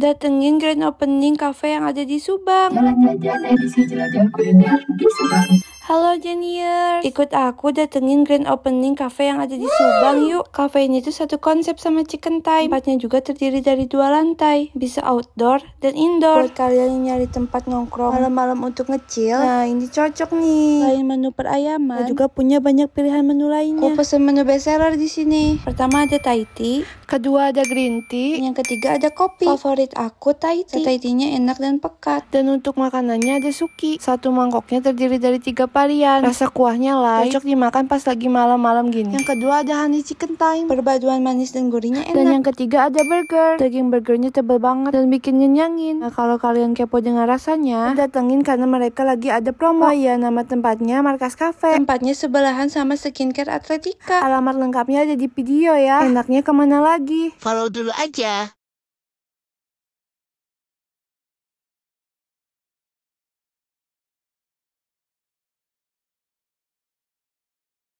Datengin grand opening cafe yang ada di Subang. Halo Junior. ikut aku datengin grand opening cafe yang ada di Subang yuk. Cafe ini tuh satu konsep sama Chicken Time. Tempatnya juga terdiri dari dua lantai, bisa outdoor dan indoor. Buat kalian yang nyari tempat nongkrong malam-malam untuk ngecil, nah ini cocok nih. Lain menu perayaman, juga punya banyak pilihan menu lainnya. Aku pesen menu seller di sini. Pertama ada Thai Tea, kedua ada green tea, yang ketiga ada kopi. Favorit aku Thai tea. Thai tea-nya enak dan pekat. Dan untuk makanannya ada suki. Satu mangkoknya terdiri dari tiga varian. Rasa kuahnya light, cocok dimakan pas lagi malam-malam gini. Yang kedua ada honey chicken thyme. Perpaduan manis dan gurihnya enak. Dan yang ketiga ada burger. Daging burgernya tebal banget dan bikin nyenyangin. Nah, kalau kalian kepo dengan rasanya, datengin karena mereka lagi ada promo. Oh iya, nama tempatnya Markas Cafe. Tempatnya sebelahan sama skincare atletika. Alamat lengkapnya ada di video ya. Enaknya kemana lagi? lagi. Follow dulu aja.